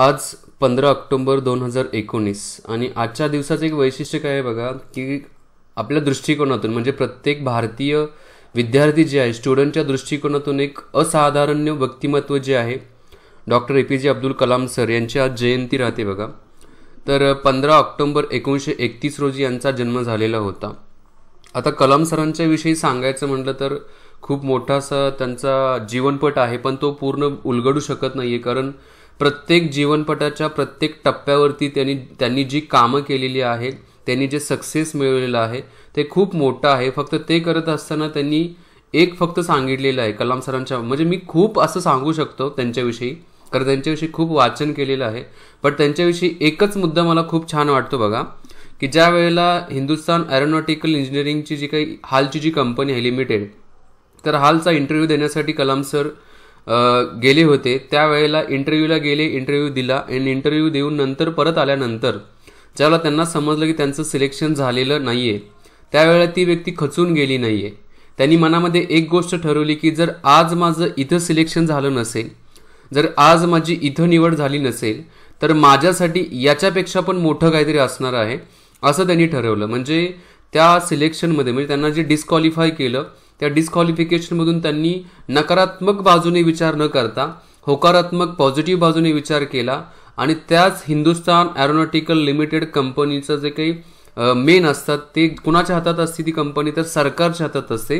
आज पंधरा ऑक्टोंबर दोन हजार एकोणीस आणि आजच्या दिवसाचं एक वैशिष्ट्य काय आहे बघा की आपल्या दृष्टिकोनातून म्हणजे प्रत्येक भारतीय विद्यार्थी जे आहे स्टुडंटच्या दृष्टिकोनातून एक असाधारण व्यक्तिमत्व जे आहे डॉक्टर ए पी जे अब्दुल कलाम सर यांची आज जयंती राहते बघा तर पंधरा ऑक्टोबर एकोणीसशे एकतीस रोजी यांचा जन्म झालेला होता आता कलाम सरांच्या विषयी सांगायचं म्हटलं तर खूप मोठासा त्यांचा जीवनपट आहे पण तो पूर्ण उलगडू शकत नाही आहे कारण प्रत्येक जीवनपटाच्या प्रत्येक टप्प्यावरती त्यांनी त्यांनी जी कामं केलेली आहेत त्यांनी जे सक्सेस मिळवलेलं आहे ते खूप मोठं आहे फक्त ते करत असताना त्यांनी एक फक्त सांगितलेलं आहे कलाम सरांच्या म्हणजे मी खूप असं सांगू शकतो त्यांच्याविषयी कारण त्यांच्याविषयी खूप वाचन केलेलं आहे पण त्यांच्याविषयी एकच मुद्दा मला खूप छान वाटतो बघा की ज्या वेळेला हिंदुस्तान एरोनॉटिकल इंजिनिअरिंगची जी काही हालची जी कंपनी आहे लिमिटेड तर हालचा इंटरव्ह्यू देण्यासाठी कलाम सर गेले होते त्यावेळेला इंटरव्ह्यूला गेले इंटरव्ह्यू दिला आणि इंटरव्ह्यू देऊन नंतर परत आल्यानंतर ज्यावेळेला त्यांना समजलं की त्यांचं सिलेक्शन झालेलं नाही आहे त्यावेळेला ती व्यक्ती खचून गेली नाही आहे त्यांनी मनामध्ये एक गोष्ट ठरवली की जर आज माझं इथं सिलेक्शन झालं नसेल जर आज माझी इथं निवड झाली नसेल तर माझ्यासाठी याच्यापेक्षा पण मोठं काहीतरी असणार आहे असं त्यांनी ठरवलं म्हणजे त्या सिलेक्शनमध्ये म्हणजे त्यांना जे डिस्क्वालिफाय केलं त्या डिस्क्वालिफिकेशनमधून त्यांनी नकारात्मक बाजूने विचार न करता होकारात्मक पॉझिटिव्ह बाजूने विचार केला आणि त्याच हिंदुस्तान एरोनॉटिकल लिमिटेड कंपनीचं जे काही मेन असतात ते कुणाच्या हातात असते ती कंपनी तर सरकारच्या हातात असते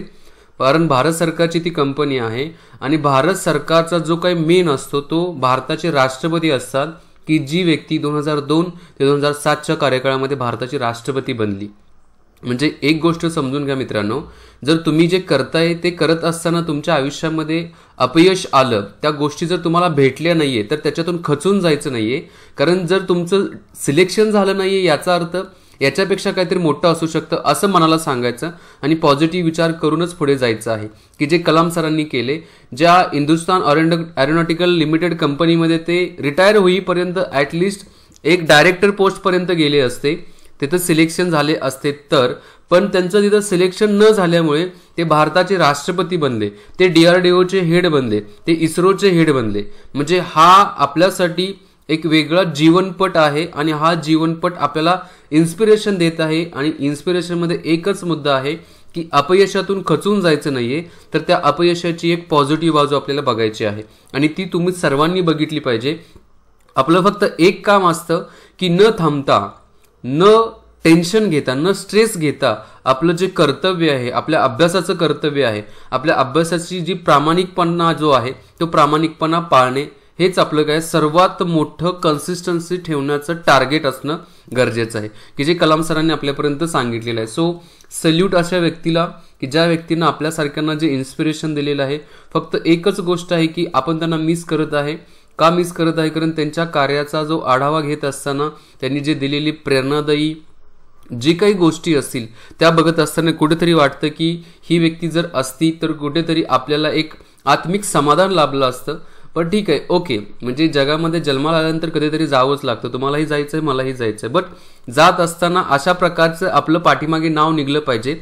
कारण भारत सरकारची ती कंपनी आहे आणि भारत सरकारचा जो काही मेन असतो तो भारताचे राष्ट्रपती असतात की जी व्यक्ती दोन हजार दोन ते दोन हजार सातच्या कार्यकाळामध्ये भारताची राष्ट्रपती बनली म्हणजे एक गोष्ट समजून घ्या मित्रांनो जर तुम्ही जे करताय ते करत असताना तुमच्या आयुष्यामध्ये अपयश आलं त्या गोष्टी जर तुम्हाला भेटल्या नाहीये तर त्याच्यातून खचून जायचं नाहीये कारण जर तुमचं सिलेक्शन झालं नाही याचा अर्थ याच्यापेक्षा काहीतरी मोठं असू शकतं असं मनाला सांगायचं आणि पॉझिटिव्ह विचार करूनच पुढे जायचं आहे की जे कलाम सरांनी केले ज्या हिंदुस्तान एरोनॉटिकल लिमिटेड कंपनीमध्ये ते रिटायर होईपर्यंत ॲटलिस्ट एक डायरेक्टर पोस्टपर्यंत गेले असते तिथं सिलेक्शन झाले असते तर पण त्यांचं तिथं सिलेक्शन न झाल्यामुळे ते भारताचे राष्ट्रपती बनले ते डीआरडीओचे हेड बनले ते इस्रोचे हेड बनले म्हणजे हा आपल्यासाठी एक वेगळा जीवनपट आहे आणि हा जीवनपट आपल्याला इन्स्पिरेशन देत आहे आणि इन्स्पिरेशनमध्ये एकच मुद्दा आहे की अपयशातून खचून जायचं नाहीये तर त्या अपयशाची एक पॉझिटिव्ह बाजू आपल्याला बघायची आहे आणि ती तुम्ही सर्वांनी बघितली पाहिजे आपलं फक्त एक काम असतं की न थांबता न टेन्शन घेता न स्ट्रेस घेता आपलं जे कर्तव्य आहे आपल्या अभ्यासाचं कर्तव्य आहे आपल्या अभ्यासाची जी प्रामाणिकपणा जो आहे तो प्रामाणिकपणा पाळणे हेच आपलं काय सर्वात मोठं कन्सिस्टन्सी ठेवण्याचं टार्गेट असणं गरजेचं आहे की जे कलाम सरांनी आपल्यापर्यंत सांगितलेलं आहे सो सल्यूट अशा व्यक्तीला की ज्या व्यक्तींना आपल्यासारख्यांना जे इन्स्पिरेशन दिलेलं आहे फक्त एकच गोष्ट आहे की आपण त्यांना मिस करत आहे का मिस करत आहे कारण त्यांच्या कार्याचा जो आढावा घेत असताना त्यांनी जे दिलेली प्रेरणादायी जी काही गोष्टी असतील त्या बघत असताना कुठेतरी वाटतं की ही व्यक्ती जर असती तर कुठेतरी आपल्याला एक आत्मिक समाधान लाभलं असतं पण ठीक आहे ओके म्हणजे जगामध्ये जन्माला आल्यानंतर कधीतरी जावंच लागतं तुम्हालाही जायचं आहे मलाही जायचं आहे बट जात असताना अशा प्रकारचं आपलं पाठीमागे नाव निघलं पाहिजे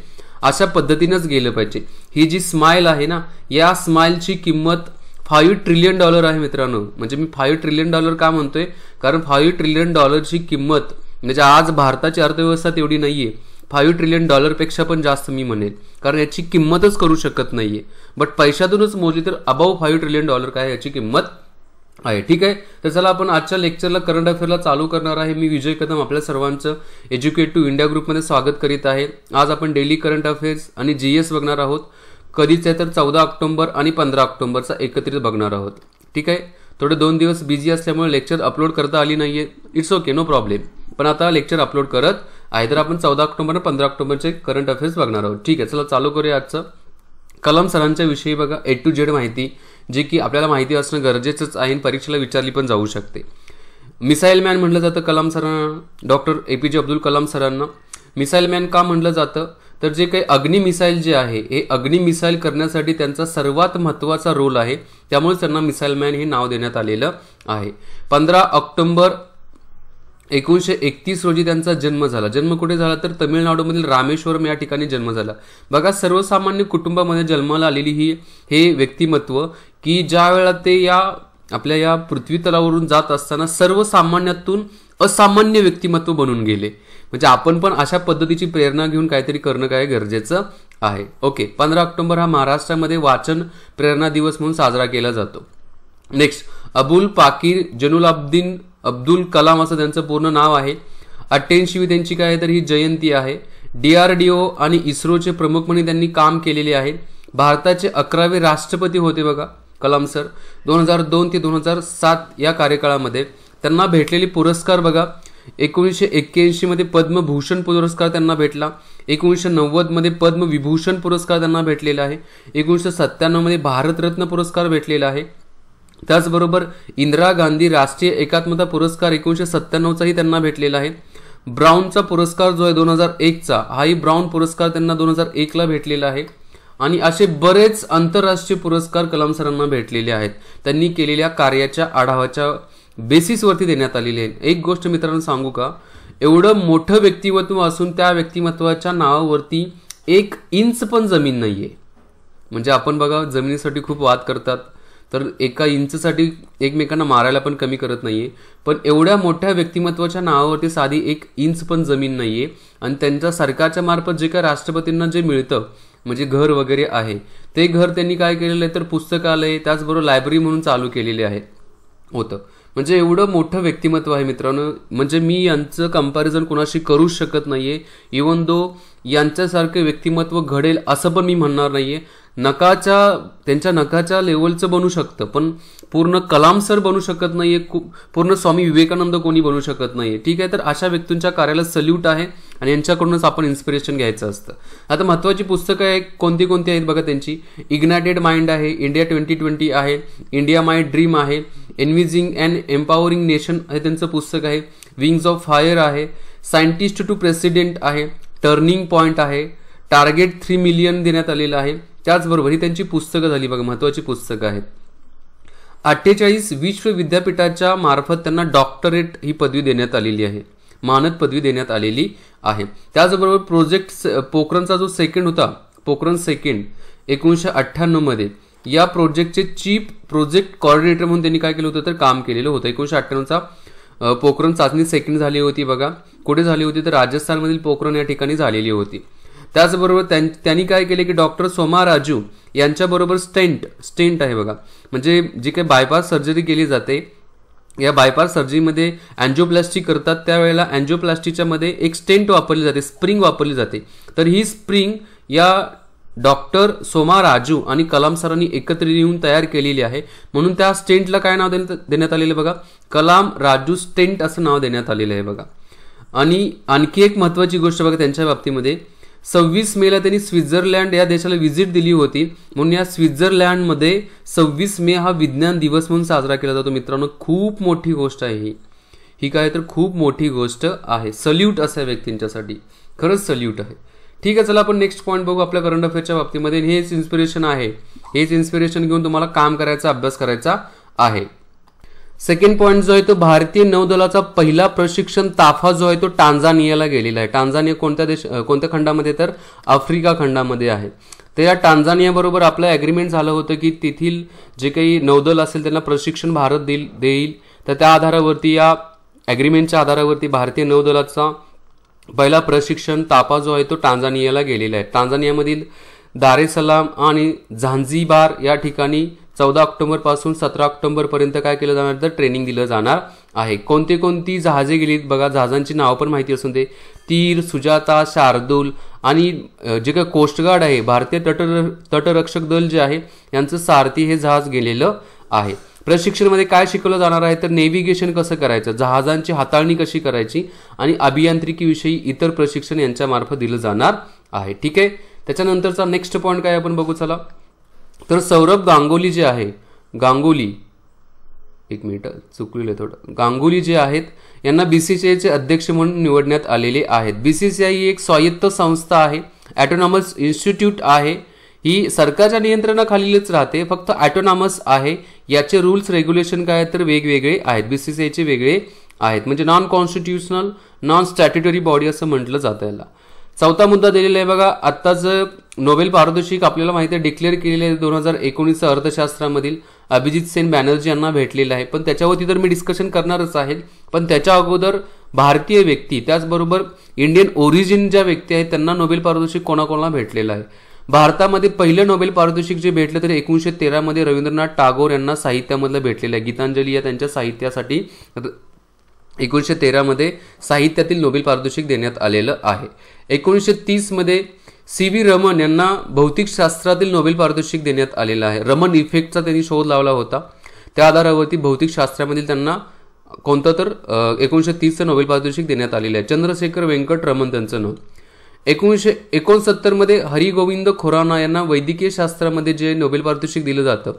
अशा पद्धतीनंच गेलं पाहिजे ही जी स्माईल आहे ना या स्माईलची किंमत फाईव्ह ट्रिलियन डॉलर आहे मित्रांनो म्हणजे मी फाईव्ह ट्रिलियन डॉलर का म्हणतोय कारण फाईव्ह ट्रिलियन डॉलरची किंमत म्हणजे आज भारताची अर्थव्यवस्था तेवढी नाहीये फाईव्ह ट्रिलियन डॉलरपेक्षा पण जास्त मी म्हणेल कारण याची किंमतच करू शकत नाहीये बट पैशातूनच मोजली तर अबाव फाईव्ह ट्रिलियन डॉलर काय याची किंमत आहे ठीक आहे तर चला आपण आजच्या लेक्चरला करंट अफेअरला चालू करणार आहे मी विजय कदम आपल्या सर्वांचं एज्युकेट टू इंडिया ग्रुपमध्ये स्वागत करीत आहे आज आपण डेली करंट अफेअर्स आणि जी बघणार आहोत कधीच आहे तर चौदा ऑक्टोंबर आणि पंधरा ऑक्टोंबरचा एकत्रित बघणार आहोत ठीक आहे थोडे दोन दिवस बिझी असल्यामुळे लेक्चर अपलोड करता आली नाही आहे इट्स ओके नो प्रॉब्लेम पण आता लेक्चर अपलोड करत आहे तर आपण चौदा ऑक्टोबर आणि पंधरा ऑक्टोबरचे करंट अफेअर्स बघणार आहोत ठीक आहे चला चालू करूया आजचं कलाम सरांच्या विषयी बघा ए टू जेड माहिती जे की आपल्याला माहिती असणं गरजेचंच आहे आणि परीक्षेला विचारली पण जाऊ शकते मिसाईल मॅन म्हटलं जातं कलाम सरांना डॉक्टर ए पी जे अब्दुल कलाम सरांना मिसाईल मॅन का म्हटलं जातं तर जे काही अग्नी मिसाईल जे आहे हे अग्नी मिसाईल करण्यासाठी त्यांचा सर्वात महत्त्वाचा रोल आहे त्यामुळे त्यांना मिसाईल मॅन हे नाव देण्यात आलेलं आहे पंधरा ऑक्टोंबर एकोणीसशे एकतीस रोजी त्यांचा जन्म झाला जन्म कुठे झाला तर तमिळनाडूमधील रामेश्वरम या ठिकाणी जन्म झाला बघा सर्वसामान्य कुटुंबामध्ये जन्माला आलेली ही हे व्यक्तिमत्व की ज्या वेळा ते या आपल्या या पृथ्वी तलावरून जात असताना सर्वसामान्यातून असामान्य व्यक्तिमत्व बनून गेले म्हणजे आपण पण अशा पद्धतीची प्रेरणा घेऊन काहीतरी करणं काय गरजेचं आहे ओके पंधरा ऑक्टोबर हा महाराष्ट्रामध्ये वाचन प्रेरणा दिवस म्हणून साजरा केला जातो नेक्स्ट अबुल पाकीर जनुल अब्दीन अब्दुल कलाम असं त्यांचं पूर्ण नाव आहे अठ्ठ्याऐंशीवी त्यांची काय तर ही जयंती आहे डीआरडीओ आणि इस्रोचे प्रमुख म्हणून त्यांनी काम केलेले आहे भारताचे अकरावे राष्ट्रपती होते बघा कलाम सर दोन हजार दोन ते दोन हजार सात या कार्यकाळामध्ये त्यांना भेटलेले पुरस्कार बघा एकोणीसशे मध्ये पद्मभूषण पुरस्कार त्यांना भेटला एकोणीसशे नव्वदमध्ये पद्मविभूषण पुरस्कार त्यांना भेटलेला आहे एकोणीसशे सत्त्याण्णवमध्ये भारतरत्न पुरस्कार भेटलेला आहे त्याचबरोबर इंदिरा गांधी राष्ट्रीय एकात्मता पुरस्कार एकोणीसशे सत्त्याण्णवचाही त्यांना भेटलेला आहे ब्राऊनचा पुरस्कार जो आहे दोन हजार एकचा हाही ब्राऊन पुरस्कार त्यांना दोन हजार एकला भेटलेला आहे आणि असे बरेच आंतरराष्ट्रीय पुरस्कार कलाम सरांना भेटलेले आहेत त्यांनी केलेल्या कार्याच्या आढावाच्या बेसिसवरती देण्यात आलेली आहे एक गोष्ट मित्रांनो सांगू का एवढं मोठं व्यक्तिमत्व असून त्या व्यक्तिमत्वाच्या नावावरती एक इंच पण जमीन नाहीये म्हणजे आपण बघा जमिनीसाठी खूप वाद करतात तर एका इंचसाठी एकमेकांना मारायला पण कमी करत नाहीये पण एवढ्या मोठ्या व्यक्तिमत्वाच्या नावावरती साधी एक इंच पण जमीन नाहीये आणि त्यांच्या सरकारच्या मार्फत जे काय राष्ट्रपतींना जे मिळतं म्हणजे घर वगैरे आहे ते घर त्यांनी काय केलेलं आहे तर पुस्तकालय त्याचबरोबर लायब्ररी म्हणून चालू केलेले आहे होतं म्हणजे एवढं मोठं व्यक्तिमत्व आहे मित्रांनो म्हणजे मी यांचं कम्पॅरिझन कोणाशी करूच शकत नाहीये इवन दो यांच्यासारखं व्यक्तिमत्व घडेल असं पण मी म्हणणार नाहीये नकाच्या त्यांच्या नकाच्या लेवलचं बनू शकतं पण पूर्ण कलाम सर बनू शकत नाहीये पूर्ण स्वामी विवेकानंद कोणी बनू शकत नाहीये ठीक आहे तर अशा व्यक्तींच्या कार्याला सल्यूट आहे आणि यांच्याकडूनच आपण इन्स्पिरेशन घ्यायचं असतं आता महत्त्वाची पुस्तकं आहे कोणती कोणती आहेत बघा त्यांची इग्नायटेड माइंड आहे इंडिया ट्वेंटी ट्वेंटी आहे इंडिया माय ड्रीम आहे एनविजिंग अँड एम्पॉवरिंग नेशन हे त्यांचं पुस्तक आहे विंग्स ऑफ फायर आहे सायंटिस्ट टू प्रेसिडेंट आहे टर्निंग पॉईंट आहे टार्गेट थ्री मिलियन देण्यात आलेलं आहे त्याचबरोबर ही त्यांची पुस्तकं झाली बघा महत्वाची पुस्तकं आहेत अठ्ठेचाळीस विश्वविद्यापीठाच्या मार्फत त्यांना डॉक्टरेट ही पदवी देण्यात आलेली आहे मानद पदवी देण्यात आलेली आहे त्याचबरोबर प्रोजेक्ट पोखरणचा जो सेकंड होता पोखरण सेकंड एकोणीसशे अठ्ठ्याण्णवमध्ये या प्रोजेक्टचे चीफ प्रोजेक्ट कॉर्डिनेटर म्हणून त्यांनी काय केलं होतं तर काम केलेलं होतं एकोणीशे अठ्ठ्याण्णवचा पोखरण चाचणी सेकंड झाली होती बघा कुठे झाली होती तर राजस्थानमधील पोखरण या ठिकाणी झालेली होती त्याचबरोबर त्यांनी काय केले की डॉक्टर सोमा राजू यांच्याबरोबर स्टेंट स्टेंट आहे बघा म्हणजे जी काही बायपास सर्जरी केली जाते या बायपास सर्जरीमध्ये अँजिओप्लास्टी करतात त्यावेळेला मध्ये एक स्टेंट वापरली जाते स्प्रिंग वापरली जाते तर ही स्प्रिंग या डॉक्टर सोमा राजू आणि कलाम सरांनी एकत्रित येऊन तयार केलेली आहे म्हणून त्या स्टेंटला काय नाव देण्यात आलेलं बघा कलाम राजू स्टेंट असं नाव देण्यात आलेलं आहे बघा आणि आणखी एक महत्वाची गोष्ट बघा त्यांच्या बाबतीमध्ये सव्वीस मेला त्यांनी स्वित्झर्लंड या देशाला व्हिजिट दिली होती म्हणून या स्वित्झर्लंडमध्ये सव्वीस मे हा विज्ञान दिवस म्हणून साजरा केला जातो मित्रांनो खूप मोठी गोष्ट आहे ही ही काय तर खूप मोठी गोष्ट आहे सल्यूट असा व्यक्तींच्यासाठी खरंच सल्यूट आहे ठीक आहे चला आपण नेक्स्ट पॉईंट बघू आपल्या करंट अफेअरच्या बाबतीमध्ये हेच इन्स्पिरेशन आहे हेच इन्स्पिरेशन घेऊन तुम्हाला काम करायचा अभ्यास करायचा आहे सेकंड पॉईंट जो आहे तो भारतीय नौदलाचा पहिला प्रशिक्षण ताफा जो आहे तो टांझानियाला गेलेला आहे टांझानिया कोणत्या देश कोणत्या खंडामध्ये तर आफ्रिका खंडामध्ये आहे तर या टांझानियाबरोबर आपलं ॲग्रीमेंट झालं होतं की तेथील जे काही नौदल असेल त्यांना प्रशिक्षण भारत देईल देईल तर त्या आधारावरती या अग्रीमेंटच्या आधारावरती भारतीय नौदलाचा पहिला प्रशिक्षण तापा जो आहे तो टांझानियाला गेलेला आहे टांझानियामधील दारेसलाम आणि झांझीबार या ठिकाणी चौदा ऑक्टोबरपासून सतरा ऑक्टोबरपर्यंत काय केलं जाणार तर ट्रेनिंग दिलं जाणार आहे कोणते कोणती जहाजे गेलीत बघा जहाजांची नावं पण माहिती असून ते तीर सुजाता शार्दूल आणि जे काय कोस्टगार्ड आहे भारतीय तट तटरक्षक दल जे आहे यांचं सारथी हे जहाज गेलेलं आहे मध्ये काय शिकवलं जाणार आहे तर नेव्हिगेशन कसं करायचं जहाजांची हाताळणी कशी करायची आणि अभियांत्रिकीविषयी इतर प्रशिक्षण यांच्यामार्फत दिलं जाणार आहे ठीक आहे त्याच्यानंतरचा नेक्स्ट पॉईंट काय आपण बघू चला तर सौरभ गांगोली जे आहे गांगोली एक मिनिट चुकलेलं थोडं गांगुली जे आहेत यांना बीसीसीआयचे अध्यक्ष म्हणून निवडण्यात आलेले आहेत बी सी ही एक स्वायत्त संस्था आहे ॲटोनॉमस इन्स्टिट्यूट आहे ही सरकारच्या नियंत्रणाखालीलच राहते फक्त ॲटोनॉमस आहे याचे रूल्स रेग्युलेशन काय तर वेगवेगळे आहेत बी सी सी वेगळे आहेत म्हणजे non constitutional non statutory body असं म्हटलं जातं याला चौथा मुद्दा दिलेला आहे बघा आत्ताच नोबेल पारितोषिक आपल्याला माहिती आहे डिक्लेअर केलेले दोन हजार एकोणीसच्या अर्थशास्त्रामधील अभिजित सेन बॅनर्जी यांना भेटलेलं आहे पण त्याच्यावरती तर मी डिस्कशन करणारच आहे पण त्याच्या अगोदर भारतीय व्यक्ती त्याचबरोबर इंडियन ओरिजिन ज्या व्यक्ती आहेत त्यांना नोबेल पारितोषिक कोणाकोणाला भेटलेला आहे भारतामध्ये पहिले नोबेल पारितोषिक जे भेटले तर एकोणीशे तेरामध्ये रवींद्रनाथ टागोर यांना साहित्यामधलं भेटलेलं आहे गीतांजली या त्यांच्या साहित्यासाठी एकोणीसशे तेरामध्ये साहित्यातील नोबेल पारितोषिक देण्यात आलेलं आहे एकोणीसशे तीसमध्ये सी व्ही रमन यांना भौतिकशास्त्रातील नोबेल पारितोषिक देण्यात आलेलं आहे रमन इफेक्टचा त्यांनी शोध लावला होता त्या आधारावरती भौतिकशास्त्रामधील त्यांना कोणतं तर एकोणीसशे तीसचं नोबेल पारितोषिक देण्यात आलेलं आहे चंद्रशेखर व्यंकट रमन त्यांचं नोंद एकोणीसशे एकोणसत्तरमध्ये हरिगोविंद खोराना यांना वैद्यकीय शास्त्रामध्ये जे नोबेल पारितोषिक दिलं जातं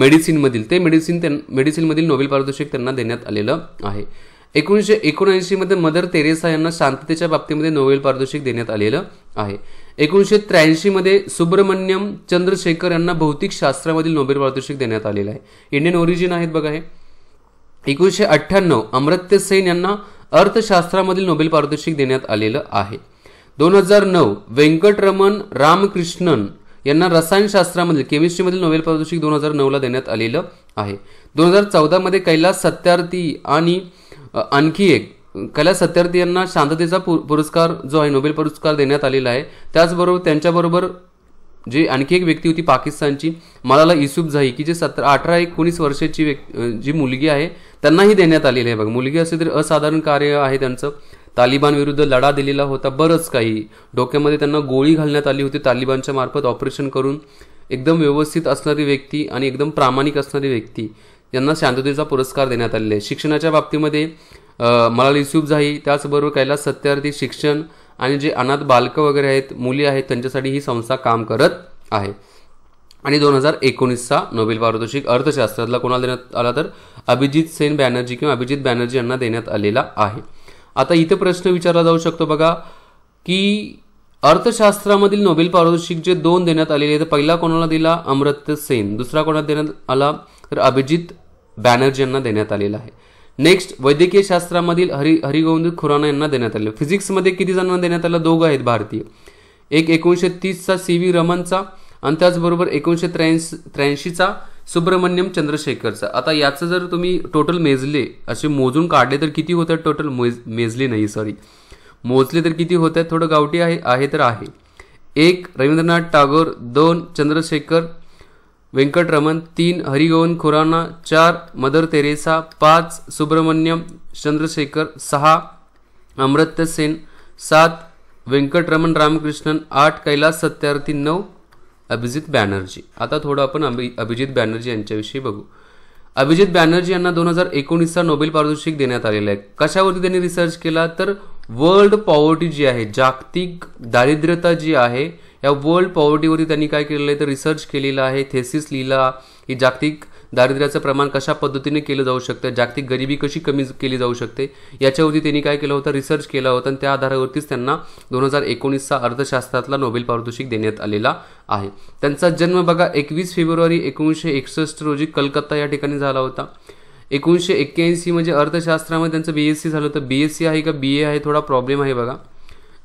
मेडिसिनमधील ते मेडिसिन त्यां मेडिसिनमधील नोबेल पारितोषिक त्यांना देण्यात आलेलं आहे एकोणीसशे एकोणऐंशीमध्ये मदर तेरेसा यांना शांततेच्या बाबतीमध्ये नोबेल पारितोषिक देण्यात आलेलं आहे एकोणीसशे त्र्याऐंशीमध्ये सुब्रमण्यम चंद्रशेखर यांना भौतिक शास्त्रामधील नोबेल पारितोषिक देण्यात आलेलं आहे इंडियन ओरिजिन आहेत बघा हे एकोणीसशे अठ्ठ्याण्णव अमृत्य सेन यांना अर्थशास्त्रामधील नोबेल पारितोषिक देण्यात आलेलं आहे दोन हजार नऊ व्यंकटरमण रामकृष्णन यांना रसायनशास्त्रामध्ये केमिस्ट्रीमधील नोबेल पारितोषिक दोन हजार नऊला देण्यात आलेलं आहे दोन हजार चौदामध्ये कैलास सत्यार्थी आणि आणखी एक कैलास सत्यार्थी यांना शांततेचा पुरस्कार जो आहे नोबेल पुरस्कार देण्यात आलेला आहे त्याचबरोबर त्यांच्याबरोबर जे आणखी एक व्यक्ती होती पाकिस्तानची मलाला इसुफ झाई की जे सतरा अठरा एकोणीस वर्षाची व्यक्ती जी मुलगी आहे त्यांनाही देण्यात आलेली आहे बघा मुलगी असे तरी असाधारण कार्य आहे त्यांचं तालिबानविरुद्ध लढा दिलेला होता बरंच काही डोक्यामध्ये त्यांना गोळी घालण्यात आली होती तालिबानच्या मार्फत ऑपरेशन करून एकदम व्यवस्थित असणारी व्यक्ती आणि एकदम प्रामाणिक असणारी व्यक्ती यांना शांततेचा पुरस्कार देण्यात आलेला आहे शिक्षणाच्या बाबतीमध्ये मला युसुफ झाई त्याचबरोबर कैलास सत्यार्थी शिक्षण आणि जे अनाथ बालकं वगैरे आहेत मुली आहेत त्यांच्यासाठी ही संस्था काम करत आहे आणि दोन हजार एकोणीसचा नोबेल पारितोषिक अर्थशास्त्रातला कोणाला देण्यात आला तर अभिजित सेन बॅनर्जी किंवा अभिजित बॅनर्जी यांना देण्यात आलेला आहे आता इथे प्रश्न विचारला जाऊ शकतो बघा की अर्थशास्त्रामधील नोबेल पारितोषिक जे दोन देण्यात आलेले आहेत पहिला कोणाला दिला अमृत सेन दुसरा कोणाला देण्यात आला तर अभिजित बॅनर्जी यांना देण्यात आलेला आहे नेक्स्ट वैद्यकीय शास्त्रामधील हरि हरिगोविंद खुराना यांना देण्यात आले फिजिक्समध्ये किती जणांना देण्यात आलं दोघं आहेत भारतीय एक एकोणीसशे तीसचा सी व्ही रमनचा आणि त्याचबरोबर एकोणीशे त्र्याऐंशी त्र्याऐंशीचा सुब्रमण्यम चंद्रशेखरचं आता याचं जर तुम्ही टोटल मेजले असे मोजून काढले तर किती होतात टोटल मेजले नाही सॉरी मोजले तर किती होत आहेत थोडं गावठी आहे आहे तर आहे एक रवींद्रनाथ टागोर दोन चंद्रशेखर व्यंकटरमण तीन हरिगवन खुराना चार मदर तेरेसा पाच सुब्रमण्यम चंद्रशेखर सहा अमर्त्य सेन सात व्यंकटरमण रामकृष्णन आठ कैलास सत्यार्थी नऊ अभिजित बॅनर्जी आता थोडं आपण अभि अभिजित बॅनर्जी यांच्याविषयी बघू अभिजित बॅनर्जी यांना दोन हजार एकोणीसचा नोबेल पारितोषिक देण्यात आलेला आहे कशावरती त्यांनी रिसर्च केला तर वर्ल्ड पॉवर्टी जी आहे जागतिक दारिद्र्यता जी आहे या वर्ल्ड पॉवर्टीवरती त्यांनी काय केलेलं आहे तर रिसर्च केलेला आहे थेसिस लिहिला की जागतिक दारिद्र्याचं प्रमाण कशा पद्धतीने केलं जाऊ शकतं जागतिक गरिबी कशी कमी केली जाऊ शकते याच्यावरती त्यांनी काय केलं होतं रिसर्च केला होता आणि त्या आधारावरतीच त्यांना दोन हजार एकोणीसचा अर्थशास्त्रातला नोबेल पारितोषिक देण्यात आलेला आहे त्यांचा जन्म बघा एकवीस फेब्रुवारी एकोणीसशे एकसष्ट रोजी कलकत्ता या ठिकाणी झाला होता एकोणीसशे एक्क्याऐंशी म्हणजे अर्थशास्त्रामध्ये त्यांचं बी एस सी झालं होतं बी एस सी आहे का बी ए आहे थोडा प्रॉब्लेम आहे बघा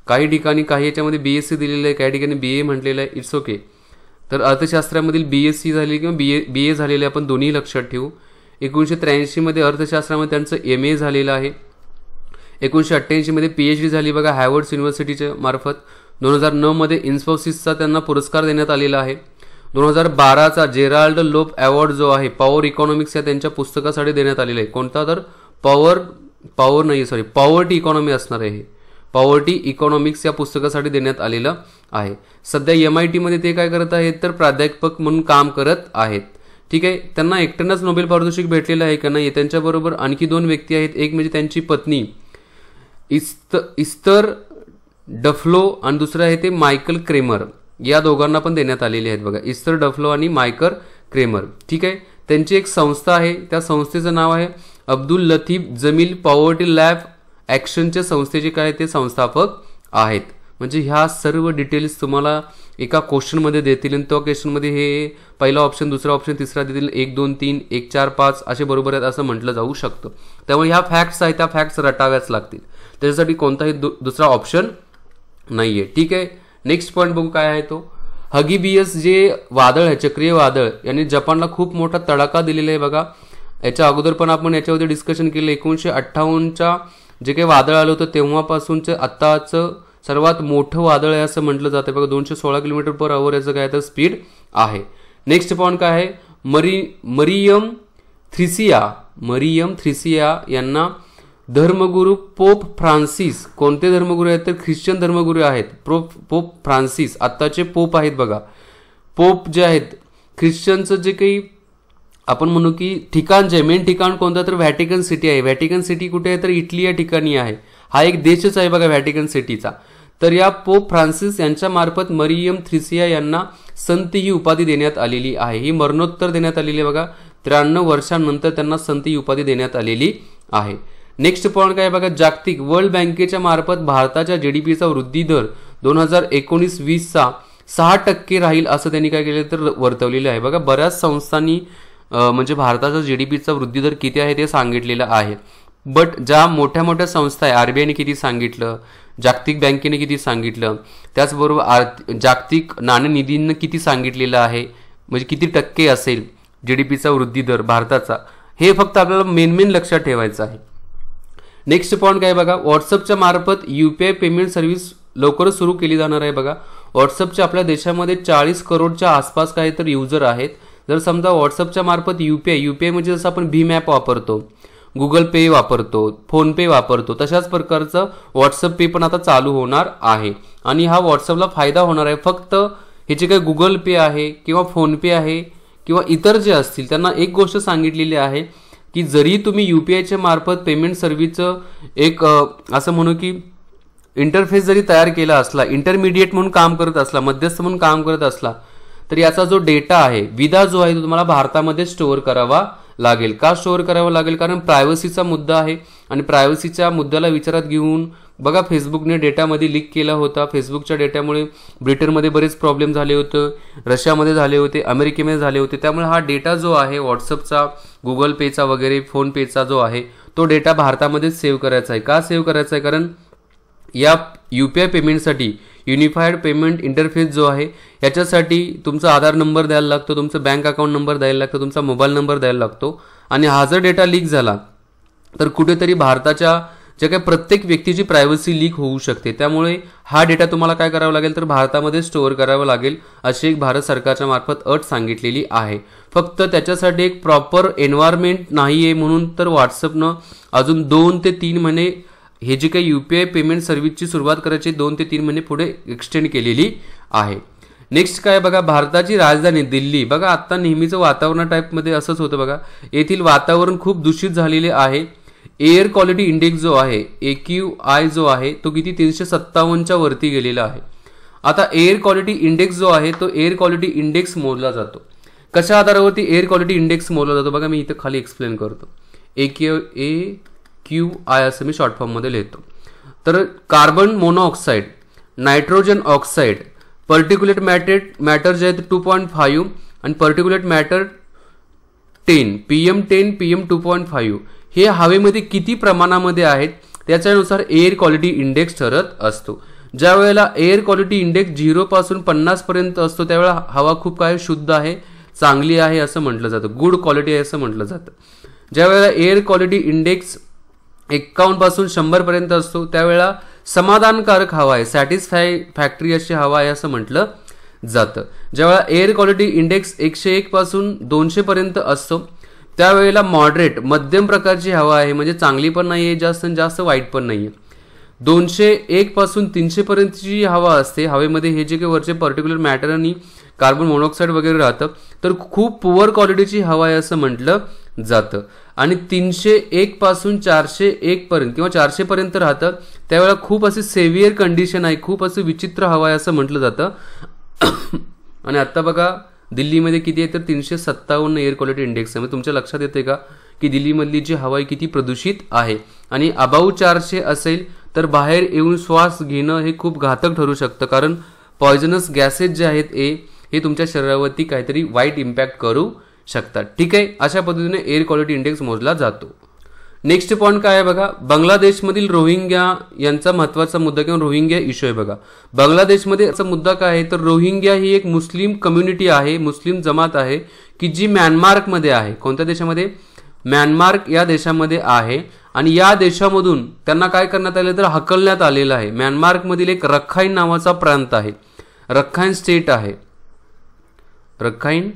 काही ठिकाणी काही याच्यामध्ये बी एस सी दिलेलं आहे काही ठिकाणी बी ए म्हटलेलं आहे इट्स ओके तर अर्थशास्त्रामधील बी एस सी झाली किंवा बी ए बी ए झालेले आपण दोन्ही लक्षात ठेवू एकोणीसशे त्र्याऐंशीमध्ये अर्थशास्त्रामध्ये त्यांचं एम ए झालेलं आहे एकोणीसशे अठ्ठ्याऐंशीमध्ये पी एच डी झाली बघा हॅवर्ड्स युनिव्हर्सिटीच्या मार्फत दोन हजार नऊमध्ये इन्फोसिसचा त्यांना पुरस्कार देण्यात आलेला आहे दोन हजार बाराचा जेराल्ड लोप अवॉर्ड जो आहे पॉवर इकॉनॉमिक्स या त्यांच्या पुस्तकासाठी देण्यात आलेला आहे कोणता तर पॉवर पॉवर नाही सॉरी पॉवर्टी इकॉनॉमी असणार आहे पॉवर्टी इकॉनॉमिक्स या पुस्तकासाठी देण्यात आलेलं आहे सध्या एम आय टीमध्ये ते काय करत आहेत तर प्राध्यापक म्हणून काम करत आहेत ठीक आहे त्यांना एकट्यानंच नोबेल पारितोषिक भेटलेलं आहे का नाही त्यांच्याबरोबर आणखी दोन व्यक्ती आहेत एक म्हणजे त्यांची पत्नी इस्त इस्तर डफलो आणि दुसरं आहे ते मायकल क्रेमर या दोघांना पण देण्यात आलेले आहेत बघा इस्तर डफलो आणि मायकर क्रेमर ठीक आहे त्यांची एक संस्था आहे त्या संस्थेचं नाव आहे Abdul Latif Jameel poverty lab ॲक्शनच्या संस्थेचे जे काय ते संस्थापक आहेत म्हणजे ह्या सर्व डिटेल्स तुम्हाला एका क्वेश्चनमध्ये देतील आणि त्या क्वेश्चनमध्ये हे पहिला ऑप्शन दुसरा ऑप्शन तिसरा देतील एक दोन तीन एक चार पाच असे बरोबर आहेत असं म्हटलं जाऊ शकतं त्यामुळे ह्या फॅक्ट्स आहेत त्या फॅक्ट्स रटाव्याच लागतील त्याच्यासाठी कोणताही दु दुसरा ऑप्शन नाही आहे ठीक आहे नेक्स्ट पॉईंट बघू काय आहे तो हगीबियस जे वादळ आहे चक्रीय वादळ यांनी जपानला खूप मोठा तडाखा दिलेला आहे बघा याच्या अगोदर पण आपण याच्यावरती डिस्कशन केलं एकोणीसशे अठ्ठावन्नच्या जे काही वादळ आलं होतं तेव्हापासूनचं आत्ताचं सर्वात मोठं वादळ आहे असं म्हटलं जातं बघा दोनशे सोळा किलोमीटर पर आवर याचं काय तर स्पीड आहे नेक्स्ट पॉईंट काय आहे मरी मरियम थ्रिसिया मरियम थ्रिसिया यांना धर्मगुरू पोप फ्रान्सिस कोणते धर्मगुरू आहेत तर ख्रिश्चन धर्मगुरू आहेत पोप पोप फ्रान्सिस आत्ताचे पोप आहेत बघा पोप जे आहेत ख्रिश्चनचं जे काही आपण म्हणू की ठिकाण जे मेन ठिकाण कोणतं तर व्हॅटिकन सिटी आहे व्हॅटिकन सिटी कुठे आहे तर इटली या ठिकाणी आहे हा एक देशच आहे बघा व्हॅटिकन सिटीचा तर या पोप फ्रान्सिस यांच्या मार्फत मरियम थ्रिसिया यांना संत ही उपाधी देण्यात आलेली आहे ही मरणोत्तर देण्यात आलेली आहे बघा त्र्याण्णव वर्षांनंतर त्यांना संत ही उपाधी देण्यात आलेली आहे नेक्स्ट पॉईंट काय बघा जागतिक वर्ल्ड बँकेच्या मार्फत भारताच्या जीडीपीचा वृद्धी दर दोन हजार एकोणीस वीसचा सहा टक्के राहील असं त्यांनी काय केलं तर वर्तवलेलं आहे बघा बऱ्याच संस्थांनी म्हणजे भारताचा जी डी पीचा वृद्धी दर किती आहे ते सांगितलेलं आहे बट ज्या मोठ्या मोठ्या संस्था आहे आरबीआयने किती सांगितलं जागतिक बँकेने किती सांगितलं त्याचबरोबर आर जागतिक नाणेनिधीनं किती सांगितलेलं आहे म्हणजे किती टक्के असेल जी डी पीचा वृद्धी दर भारताचा हे फक्त आपल्याला मेन मेन लक्षात ठेवायचं आहे नेक्स्ट पॉईंट काय बघा व्हॉट्सअपच्या मार्फत U P I payment service लवकरच सुरू केली जाणार आहे बघा व्हॉट्सअपच्या आपल्या देशामध्ये चाळीस करोडच्या आसपास काही तर युजर आहेत जर समजा व्हॉट्सअपच्या मार्फत U P I U P I म्हणजे जसं आपण भीम ॲप वापरतो गुगल पे वापरतो फोनपे वापरतो तशाच प्रकारचं व्हॉट्सअप पे पण आता चालू होणार आहे आणि हा व्हॉट्सअपला फायदा होणार आहे फक्त हे जे काही गुगल पे आहे किंवा फोनपे आहे किंवा इतर जे असतील त्यांना एक गोष्ट सांगितलेली आहे की जरी तुम्ही यू पी आयच्या मार्फत पेमेंट सर्व्हिसचं एक असं म्हणू की इंटरफेस जरी तयार केला असला इंटरमिडिएट म्हणून काम करत असला मध्यस्थ म्हणून काम करत असला तर याचा जो डेटा आहे विदा जो आहे तो तुम्हाला भारतामध्ये स्टोअर करावा लागेल का स्टोअर करावा लागेल कारण प्रायव्हसीचा मुद्दा आहे आणि प्रायव्हसीच्या मुद्द्याला विचारात घेऊन बघा फेसबुकने डेटामध्ये लीक केला होता फेसबुकच्या डेटामुळे ब्रिटनमध्ये बरेच प्रॉब्लेम झाले होते रशियामध्ये झाले होते अमेरिकेमध्ये झाले होते त्यामुळे हा डेटा जो आहे व्हॉट्सअपचा गुगल पेचा वगैरे फोनपेचा जो आहे तो डेटा भारतामध्येच सेव्ह करायचा आहे का सेव्ह करायचा आहे कारण या यू पी आय पेमेंटसाठी युनिफाईड पेमेंट इंटरफेस जो आहे याच्यासाठी तुमचा आधार नंबर द्यायला लागतो तुमचा बँक अकाउंट नंबर द्यायला लागतो तुमचा मोबाईल नंबर द्यायला लागतो आणि हा जर डेटा लीक झाला तर कुठेतरी भारताच्या ज्या काही प्रत्येक व्यक्तीची प्रायव्हसी लीक होऊ शकते त्यामुळे हा डेटा तुम्हाला काय करावा लागेल तर भारतामध्ये स्टोअर करावा लागेल अशी एक भारत सरकारच्या मार्फत अट सांगितलेली आहे फक्त त्याच्यासाठी एक प्रॉपर एन्व्हायरमेंट नाही आहे म्हणून तर व्हॉट्सअपनं अजून दोन ते तीन महिने हे जे काही यू पी आय पेमेंट सर्व्हिसची सुरुवात करायची दोन ते तीन महिने पुढे एक्सटेंड केलेली आहे नेक्स्ट काय बघा भारताची राजधानी दिल्ली बघा आत्ता नेहमीचं वातावरण टाईपमध्ये असंच होतं बघा येथील वातावरण खूप दूषित झालेले आहे एअर क्वालिटी इंडेक्स जो आहे ए क्यू आय जो आहे तो किती तीनशे सत्तावन्नच्या वरती गेलेला आहे आता एअर क्वालिटी इंडेक्स जो आहे तो एअर क्वालिटी इंडेक्स मोजला जातो कशा आधारावरती एअर क्वालिटी इंडेक्स मोजला जातो बघा मी इथं खाली एक्सप्लेन करतो A Q A Q I असं मी शॉर्ट लिहितो तर carbon monoxide nitrogen oxide particulate matter matter जे आहेत टू पॉईंट फाईव्ह आणि particulate matter ten P M ten P M two point five हे हवेमध्ये किती प्रमाणामध्ये आहेत त्याच्यानुसार एअर क्वालिटी इंडेक्स ठरत असतो ज्या वेळेला एअर क्वालिटी इंडेक्स झिरोपासून पन्नासपर्यंत असतो त्यावेळेला हवा खूप काय शुद्ध आहे चांगली आहे असं म्हटलं जातं गुड क्वालिटी आहे असं म्हटलं जातं ज्या वेळेला एअर क्वालिटी इंडेक्स शंभर शंभरपर्यंत असतो त्यावेळेला समाधानकारक हवा आहे सॅटिस्फाय फॅक्टरी अशी हवा आहे असं म्हटलं जातं ज्यावेळा एअर क्वालिटी इंडेक्स एकशे एक पासून दोनशे पर्यंत असतो त्यावेळेला मॉडरेट मध्यम प्रकारची हवा आहे म्हणजे चांगली पण नाही आहे जास्त जास्त वाईट पण नाही आहे दोनशे एक पासून तीनशे पर्यंतची हवा असते हवेमध्ये हे जे काही वरचे पर्टिक्युलर मॅटर आणि कार्बन मोनॉक्साईड वगैरे राहतं तर खूप पुअर क्वालिटीची हवा आहे असं म्हटलं जातं आणि तीनशे एक पासून चारशे एक पर्यंत किंवा चारशे पर्यंत राहतं त्यावेळेला खूप असे सेव्हिअर कंडिशन आहे खूप असं विचित्र हवा आहे असं म्हटलं जातं आणि आत्ता बघा दिल्लीमध्ये किती आहे तर तीनशे सत्तावन्न एअर क्वालिटी इंडेक्स आहे म्हणजे तुमच्या लक्षात येते का की दिल्लीमधली जी हवा आहे किती प्रदूषित आहे आणि अबाऊ चारशे असेल तर बाहेर येऊन श्वास घेणं हे खूप घातक ठरू शकतं कारण पॉयझनस गॅसेस जे आहेत ए हे तुमच्या शरीरावरती काहीतरी वाईट इम्पॅक्ट करू शकतात ठीक आहे अशा पद्धतीने एअर क्वालिटी इंडेक्स मोजला जातो नेक्स्ट पॉईंट काय आहे बघा बांगलादेशमधील रोहिंग्या यांचा महत्त्वाचा मुद्दा किंवा रोहिंग्या इश्यू आहे बघा बांगलादेशमध्ये याचा मुद्दा काय आहे तर रोहिंग्या ही एक मुस्लिम कम्युनिटी आहे मुस्लिम जमात आहे की जी म्यानमार्कमध्ये आहे कोणत्या देशामध्ये म्यानमार्क या देशामध्ये आहे आणि या देशामधून त्यांना काय करण्यात आले तर हकलण्यात आलेलं आहे म्यानमार्कमधील एक रखाईन नावाचा प्रांत आहे रखाईन स्टेट आहे रखाईन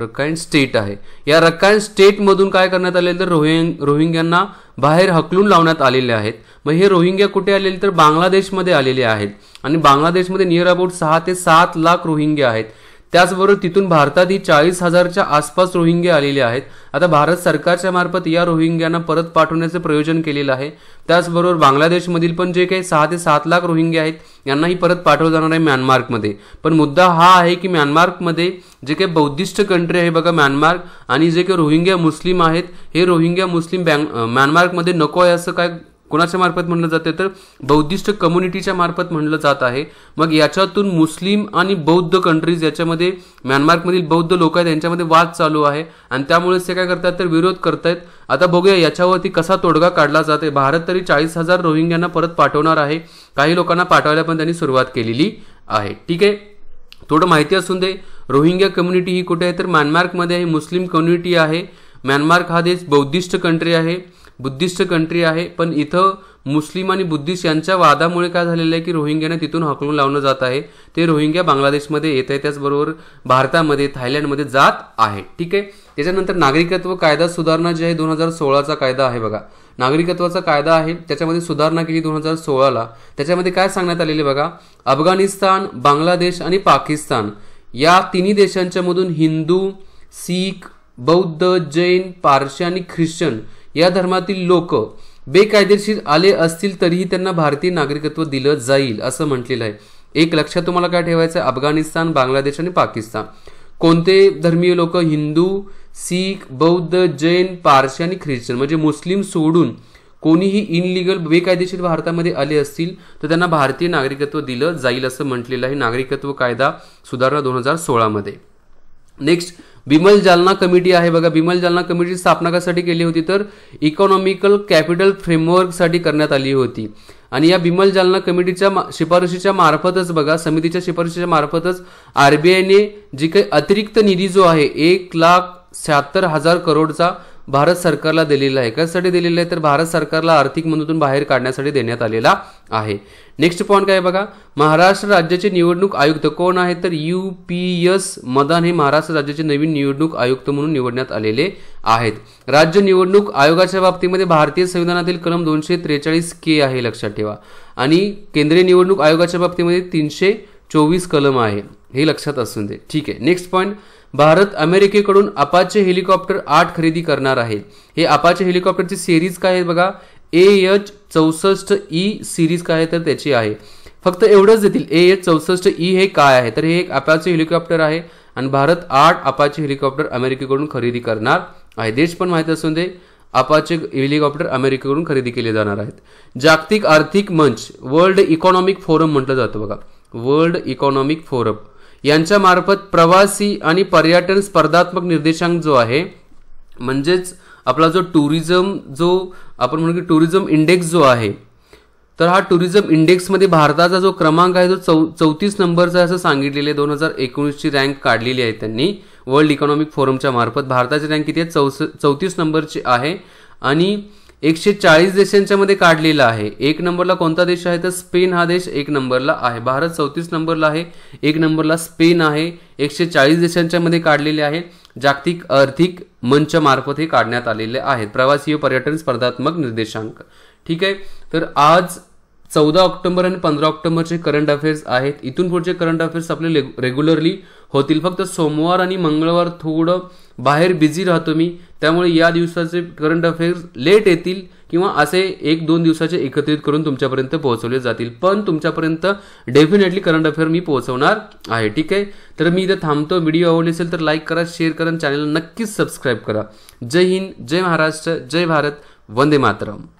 रक्कायन स्टेट आहे या रक्कायन स्टेटमधून काय करण्यात आले तर रोहिंग रोहिंग्यांना बाहेर हकलून लावण्यात आलेले आहेत मग हे रोहिंग्या कुठे आलेले तर बांगलादेशमध्ये आलेले आहेत आणि बांगलादेशमध्ये नियर अबाउट सहा ते सात लाख रोहिंग्या आहेत त्याचबरोबर तिथून भारतातही चाळीस हजारच्या आसपास रोहिंगे आलेले आहेत आता भारत सरकारच्या मार्फत या रोहिंग्यांना परत पाठवण्याचं प्रयोजन केलेलं आहे त्याचबरोबर बांगलादेशमधील पण जे काही सहा ते सात लाख रोहिंगे आहेत यांनाही परत पाठवलं जाणार आहे म्यानमार्कमध्ये पण मुद्दा हा आहे की म्यानमार्कमध्ये जे काही बौद्धिस्ट कंट्री आहे बघा म्यानमार्क आणि जे काही रोहिंग्या मुस्लिम आहेत हे रोहिंग्या मुस्लिम बँग म्यानमार्कमध्ये नको आहे असं काय कोणाच्या मार्फत म्हणलं जाते तर बौद्धिस्ट कम्युनिटीच्या मार्फत म्हणलं जात आहे मग याच्यातून मुस्लिम आणि बौद्ध कंट्रीज याच्यामध्ये म्यानमार्कमधील बौद्ध लोक आहेत यांच्यामध्ये वाद चालू आहे आणि त्यामुळेच ते काय करतात तर विरोध करतायत आता बघूया याच्यावरती कसा तोडगा काढला आहे भारत तरी चाळीस हजार रोहिंग्यांना परत पाठवणार आहे काही लोकांना पाठवायला पण त्यांनी सुरुवात केलेली आहे ठीक आहे थोडं माहिती असून दे रोहिंग्या कम्युनिटी ही कुठे आहे तर म्यानमार्कमध्ये आहे मुस्लिम कम्युनिटी आहे म्यानमार हा देश बौद्धिस्ट कंट्री आहे बुद्धिस्ट कंट्री आहे पण इथं मुस्लिम आणि बुद्धिस्ट यांच्या वादामुळे काय झालेलं आहे की रोहिंग्याने तिथून हकलून लावणं जात आहे ते रोहिंग्या बांगलादेशमध्ये येत आहे त्याचबरोबर भारतामध्ये थायलंडमध्ये जात आहे ठीक आहे त्याच्यानंतर नागरिकत्व कायदा सुधारणा जी आहे दोन हजार सोळाचा कायदा आहे बघा नागरिकत्वाचा कायदा आहे त्याच्यामध्ये सुधारणा केली दोन हजार सोळाला त्याच्यामध्ये काय सांगण्यात आलेले बघा अफगाणिस्तान बांगलादेश आणि पाकिस्तान या तिन्ही देशांच्यामधून हिंदू सिख बौद्ध जैन पारशी आणि ख्रिश्चन या धर्मातील लोक बेकायदेशीर आले असतील तरीही त्यांना भारतीय नागरिकत्व दिलं जाईल असं म्हटलेलं आहे एक लक्षात तुम्हाला काय ठेवायचं अफगाणिस्तान बांगलादेश आणि पाकिस्तान कोणते धर्मीय लोक हिंदू सीख बौद्ध जैन पारशी आणि ख्रिश्चन म्हणजे मुस्लिम सोडून कोणीही इनलिगल बेकायदेशीर भारतामध्ये आले असतील तर त्यांना भारतीय नागरिकत्व दिलं जाईल असं म्हटलेलं आहे नागरिकत्व कायदा सुधारणा दोन हजार सोळामध्ये नेक्स्ट बिमल जालना कमिटी आहे बघा बिमल जालना कमिटी स्थापना कशासाठी केली होती तर इकॉनॉमिकल कॅपिटल फ्रेमवर्कसाठी करण्यात आली होती आणि या बिमल जालना कमिटीच्या शिफारशीच्या मार्फतच बघा समितीच्या शिफारशीच्या मार्फतच आरबीआयने जी काही अतिरिक्त निधी जो आहे एक लाख शहात्तर हजार करोडचा भारत सरकारला दिलेला आहे कशासाठी दिलेला आहे तर भारत सरकारला आर्थिक मदतून बाहेर काढण्यासाठी देण्यात आलेला आहे नेक्स्ट पॉईंट काय बघा महाराष्ट्र राज्याचे निवडणूक आयुक्त कोण आहेत तर यू पी एस मदान हे महाराष्ट्र राज्याचे नवीन निवडणूक आयुक्त म्हणून निवडण्यात आलेले आहेत राज्य निवडणूक आयोगाच्या बाबतीमध्ये भारतीय संविधानातील कलम दोनशे त्रेचाळीस के आहे लक्षात ठेवा आणि केंद्रीय निवडणूक आयोगाच्या बाबतीमध्ये तीनशे चोवीस कलम आहे हे लक्षात असून दे ठीक आहे नेक्स्ट पॉईंट भारत अमेरिकेकडून अपाचे हेलिकॉप्टर आठ खरेदी करणार आहे हे अपाचे हेलिकॉप्टरची सिरीज काय आहे बघा ए एच चौसष्ट ई e सिरीज काय आहे तर त्याची आहे फक्त एवढंच देतील ए एच चौसष्ट ई e हे काय आहे तर हे एक अपाचे हेलिकॉप्टर आहे आणि भारत आठ अपाचे हेलिकॉप्टर अमेरिकेकडून खरेदी करणार आहे देश पण माहीत असून दे अपाचे हेलिकॉप्टर अमेरिकेकडून खरेदी केले जाणार आहेत जागतिक आर्थिक मंच वर्ल्ड इकॉनॉमिक फोरम म्हटलं जातं बघा वर्ल्ड इकॉनॉमिक फोरम यांच्यामार्फत प्रवासी आणि पर्यटन स्पर्धात्मक निर्देशांक जो आहे म्हणजेच आपला जो टुरिझम जो आपण म्हणू की टुरिझम इंडेक्स जो आहे तर हा टुरिझम इंडेक्समध्ये भारताचा जो क्रमांक आहे तो चौ चौतीस नंबरचा असं सांगितलेले दोन हजार एकोणीसची रँक काढलेली आहे त्यांनी वर्ल्ड इकॉनॉमिक फोरमच्या मार्फत भारताची रँक किती आहे चौस चौतीस नंबरची आहे आणि एकशे चाळीस देशांच्या मध्ये काढलेला आहे एक नंबरला कोणता देश आहे तर स्पेन हा देश एक नंबरला आहे भारत चौतीस नंबरला आहे एक नंबरला स्पेन आहे एकशे चाळीस देशांच्या मध्ये काढलेले आहे जागतिक आर्थिक मंच मार्फत हे काढण्यात आलेले आहेत प्रवासीय पर्यटन स्पर्धात्मक निर्देशांक ठीक आहे तर आज चौदा ऑक्टोबर आणि पंधरा ऑक्टोबरचे करंट अफेअर्स आहेत इथून पुढचे करंट अफेअर्स आपले रेग्युलरली होतील फक्त सोमवार आणि मंगळवार थोडं बाहेर बिझी राहतो मी त्यामुळे या दिवसाचे करंट अफेअर्स लेट येतील किंवा असे एक दोन दिवसाचे एकत्रित करून तुमच्यापर्यंत पोहोचवले जातील पण तुमच्यापर्यंत डेफिनेटली करंट अफेअर मी पोहोचवणार आहे ठीक आहे तर मी इथे थांबतो व्हिडिओ आवडले असेल तर लाईक करा शेअर करा चॅनलला नक्कीच सबस्क्राईब करा जय हिंद जय महाराष्ट्र जय भारत वंदे मातरम